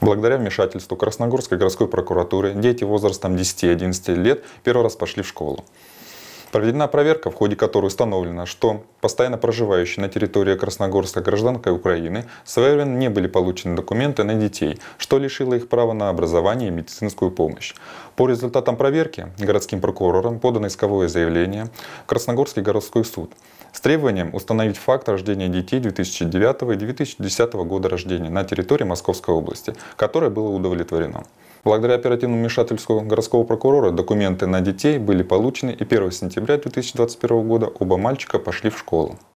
Благодаря вмешательству Красногорской городской прокуратуры дети возрастом 10-11 лет первый раз пошли в школу. Проведена проверка, в ходе которой установлено, что постоянно проживающие на территории Красногорска гражданкой Украины своевременно не были получены документы на детей, что лишило их права на образование и медицинскую помощь. По результатам проверки городским прокурорам подано исковое заявление в Красногорский городской суд с требованием установить факт рождения детей 2009 и 2010 года рождения на территории Московской области, которое было удовлетворено. Благодаря оперативному вмешательству городского прокурора документы на детей были получены и 1 сентября 2021 года оба мальчика пошли в школу.